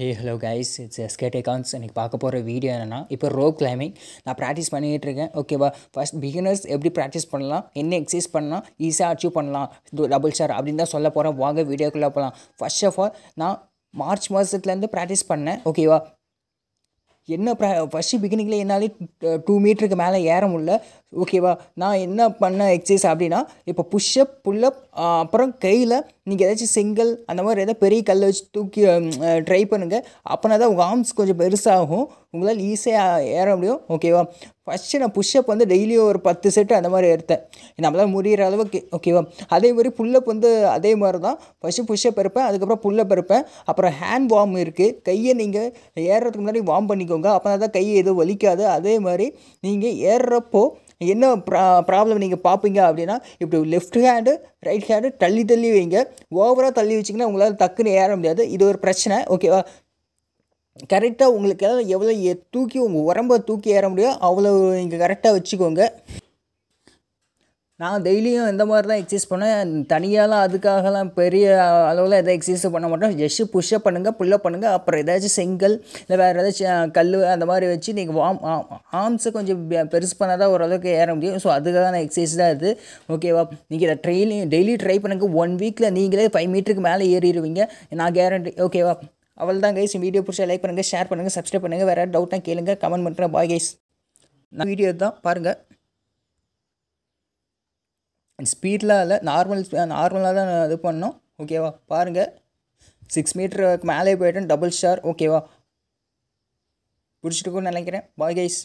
hey hello guys it's எஸ்கேட் accounts எனக்கு பார்க்க போகிற வீடியோ என்னென்னா இப்போ ரோ கிளைமிங் நான் ப்ராக்டிஸ் பண்ணிகிட்டு இருக்கேன் ஓகேவா ஃபஸ்ட் பிகினர்ஸ் எப்படி ப்ராக்டிஸ் பண்ணலாம் என்ன எக்ஸசைஸ் பண்ணலாம் ஈஸியாக அச்சீவ் பண்ணலாம் டபுள் ஷார் அப்படின்னு தான் சொல்ல போகிறேன் வாங்க வீடியோக்குள்ளே போகலாம் ஃபர்ஸ்ட் ஆஃப் ஆல் நான் மார்ச் மாதத்துலேருந்து ப்ராக்டிஸ் பண்ணேன் ஓகேவா என்ன ப்ரா ஃபஸ்ட்டு பிகினிங்கில் என்னாலே டூ மீட்டருக்கு மேலே ஏற முடில ஓகேவா நான் என்ன பண்ண எக்ஸசைஸ் அப்படின்னா இப்போ புஷ்அப் புல்லப் அப்புறம் கையில் நீங்கள் ஏதாச்சும் செங்கல் அந்த மாதிரி ஏதாவது பெரிய கல் வச்சு தூக்கி ட்ரை பண்ணுங்கள் அப்போனா தான் உங்கள் ஆர்ம்ஸ் கொஞ்சம் பெருசாகும் உங்களால் ஈஸியாக ஏற முடியும் ஓகேவா ஃபஸ்ட்டு நான் புஷ்அப் வந்து டெய்லியும் ஒரு பத்து செட்டு அந்த மாதிரி எடுத்தேன் நம்மளால் முடிகிற அளவுக்கு ஓகேவா அதே மாதிரி புல்லப் வந்து அதே மாதிரி தான் ஃபஸ்ட்டு புஷ்ஷப் இருப்பேன் அதுக்கப்புறம் புல்லப் இருப்பேன் அப்புறம் ஹேண்ட் வார்ம் இருக்குது கையை நீங்கள் ஏறுறதுக்கு முன்னாடி வார்ம் பண்ணிக்கோங்க அப்போனா தான் கை எதுவும் வலிக்காது அதே மாதிரி நீங்கள் ஏறுறப்போ என்ன ப்ரா ப்ராப்ளம் நீங்கள் பார்ப்பீங்க அப்படின்னா இப்படி லெஃப்ட் ஹேண்டு ரைட் ஹேண்டு தள்ளி தள்ளி வைங்க ஓவராக தள்ளி வச்சிங்கன்னா உங்களால் டக்குன்னு ஏற முடியாது இது ஒரு பிரச்சனை ஓகேவா கரெக்டாக உங்களுக்கு எவ்வளோ தூக்கி உங்கள் உரம்ப தூக்கி ஏற முடியும் அவ்வளோ நீங்கள் கரெக்டாக வச்சுக்கோங்க நான் டெய்லியும் இந்த மாதிரி தான் எக்ஸசைஸ் பண்ணேன் தனியாலாம் அதுக்காகலாம் பெரிய அளவில் எதாவது எக்ஸசைஸ் பண்ண மாட்டோம் ஜஸ்ட்டு புஷ்அப் பண்ணுங்கள் புல்லப் பண்ணுங்கள் அப்புறம் ஏதாச்சும் செங்கல் இல்லை வேறு ஏதாச்சும் கல் அந்த மாதிரி வச்சு நீங்கள் வாம் ஆர்ம்ஸை கொஞ்சம் பெருசு பண்ணால் தான் ஓரளவுக்கு ஏற முடியும் ஸோ நான் எக்ஸசைஸ் தான் இது ஓகேவா நீங்கள் இதை ட்ரெயிலிங் டெய்லி ட்ரை பண்ணுங்கள் ஒன் வீக்கில் நீங்களே ஃபைவ் மீட்டருக்கு மேலே ஏறிடுவீங்க நான் கேரண்டி ஓகேவா அவள் தான் கைஸ் வீடியோ பிடிச்சி லைக் பண்ணுங்கள் ஷேர் பண்ணுங்கள் சப்ஸ்கிரைப் பண்ணுங்கள் வேறு டவுட்னா கேளுங்கள் கமெண்ட் பண்ணுறேன் பாய் கைஸ் நான் வீடியோ தான் பாருங்கள் ஸ்பீடெலாம் இல்லை நார்மல் நார்மலாக தான் இது பண்ணோம் ஓகேவா பாருங்கள் சிக்ஸ் மீட்டருக்கு மேலே போயிட்டேன் டபுள் ஸ்டார் ஓகேவா கூட நினைக்கிறேன் பாய் கைஸ்